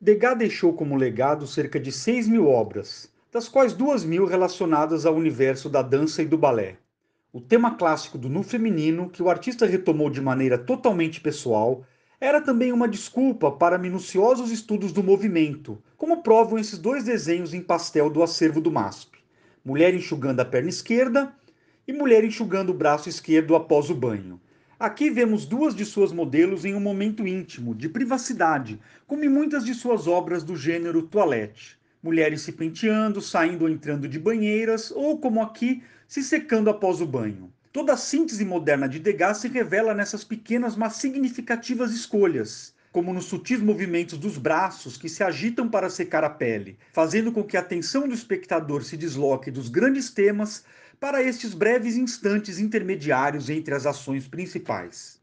Degas deixou como legado cerca de 6 mil obras, das quais 2 mil relacionadas ao universo da dança e do balé. O tema clássico do nu feminino, que o artista retomou de maneira totalmente pessoal, era também uma desculpa para minuciosos estudos do movimento, como provam esses dois desenhos em pastel do acervo do MASP: Mulher enxugando a perna esquerda e Mulher enxugando o braço esquerdo após o banho. Aqui vemos duas de suas modelos em um momento íntimo, de privacidade, como em muitas de suas obras do gênero toilette. Mulheres se penteando, saindo ou entrando de banheiras, ou, como aqui, se secando após o banho. Toda a síntese moderna de Degas se revela nessas pequenas, mas significativas escolhas como nos sutis movimentos dos braços que se agitam para secar a pele, fazendo com que a atenção do espectador se desloque dos grandes temas para estes breves instantes intermediários entre as ações principais.